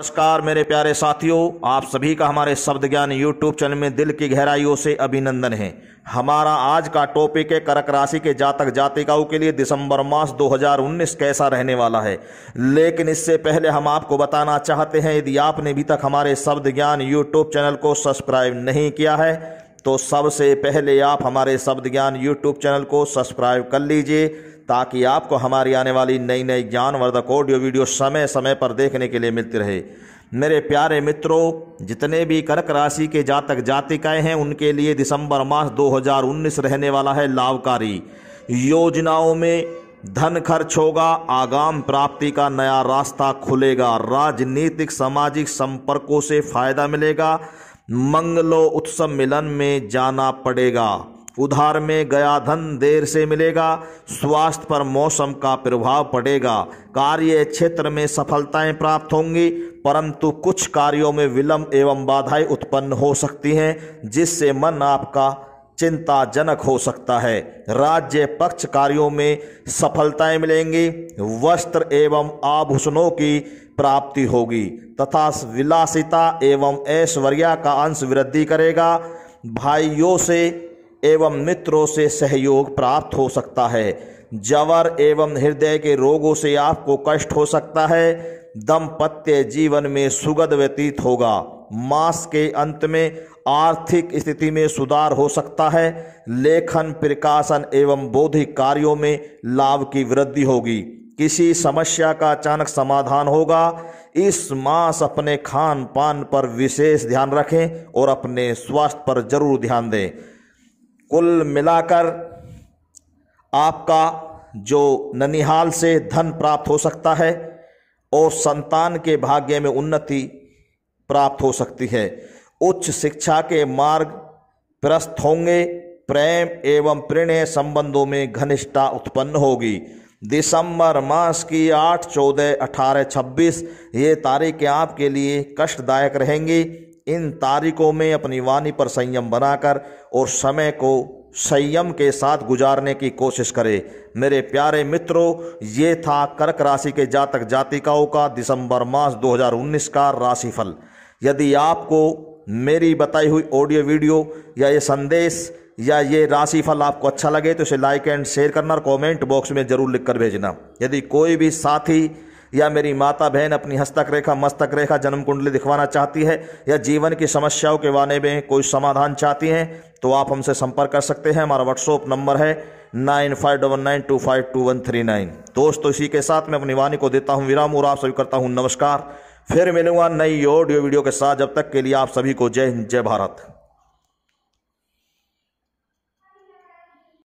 नमस्कार मेरे प्यारे साथियों आप सभी का हमारे शब्द ज्ञान यूट्यूब चैनल में दिल की गहराइयों से अभिनंदन है हमारा आज का टॉपिक है करक राशि के जातक जातिकाओं के लिए दिसंबर मास 2019 कैसा रहने वाला है लेकिन इससे पहले हम आपको बताना चाहते हैं यदि आपने अभी तक हमारे शब्द ज्ञान यूट्यूब चैनल को सब्सक्राइब नहीं किया है तो सबसे पहले आप हमारे शब्द ज्ञान यूट्यूब चैनल को सब्सक्राइब कर लीजिए ताकि आपको हमारी आने वाली नई नई ज्ञानवर्धक ऑडियो वीडियो समय समय पर देखने के लिए मिलती रहे मेरे प्यारे मित्रों जितने भी कर्क राशि के जातक जातिकाएँ हैं उनके लिए दिसंबर मास 2019 रहने वाला है लाभकारी योजनाओं में धन खर्च होगा आगाम प्राप्ति का नया रास्ता खुलेगा राजनीतिक सामाजिक संपर्कों से फायदा मिलेगा मंगलो उत्सव मिलन में जाना पड़ेगा उधार में गया धन देर से मिलेगा स्वास्थ्य पर मौसम का प्रभाव पड़ेगा कार्य क्षेत्र में सफलताएं प्राप्त होंगी परंतु कुछ कार्यों में विलंब एवं बाधाएं उत्पन्न हो सकती हैं जिससे मन आपका चिंताजनक हो सकता है राज्य पक्ष कार्यों में सफलताएं मिलेंगी वस्त्र एवं आभूषणों की प्राप्ति होगी तथा विलासिता एवं ऐश्वर्या का अंश वृद्धि करेगा भाइयों से एवं मित्रों से सहयोग प्राप्त हो सकता है जवर एवं हृदय के रोगों से आपको कष्ट हो सकता है दंपत्य जीवन में सुगद व्यतीत होगा मास के अंत में आर्थिक स्थिति में सुधार हो सकता है लेखन प्रकाशन एवं बौद्धिक कार्यों में लाभ की वृद्धि होगी किसी समस्या का अचानक समाधान होगा इस मास अपने खान पान पर विशेष ध्यान रखें और अपने स्वास्थ्य पर जरूर ध्यान दें कुल मिलाकर आपका जो ननिहाल से धन प्राप्त हो सकता है और संतान के भाग्य में उन्नति प्राप्त हो सकती है उच्च शिक्षा के मार्ग प्रस्त होंगे प्रेम एवं प्रणय संबंधों में घनिष्ठता उत्पन्न होगी दिसंबर मास की आठ चौदह अठारह छब्बीस ये तारीखें आपके लिए कष्टदायक रहेंगी इन तारीखों में अपनी वाणी पर संयम बनाकर और समय को संयम के साथ गुजारने की कोशिश करें मेरे प्यारे मित्रों ये था कर्क राशि के जातक जातिकाओं का दिसंबर मास 2019 का राशिफल यदि आपको मेरी बताई हुई ऑडियो वीडियो या ये संदेश या ये राशिफल आपको अच्छा लगे तो इसे लाइक एंड शेयर करना और कमेंट बॉक्स में ज़रूर लिखकर भेजना यदि कोई भी साथी या मेरी माता बहन अपनी हस्तक रेखा मस्तक रेखा जन्म कुंडली दिखवाना चाहती है या जीवन की समस्याओं के बारे में कोई समाधान चाहती हैं तो आप हमसे संपर्क कर सकते हैं हमारा व्हाट्सअप नंबर है nine five double nine two five two one three nine दोस्तों इसी के साथ मैं अपनी वाणी को देता हूँ विराम और आप सभी करता हूँ नमस्कार फिर मिलूंगा नई ऑडियो वीडियो के साथ जब तक के लिए आप सभी को जय हिंद जय भारत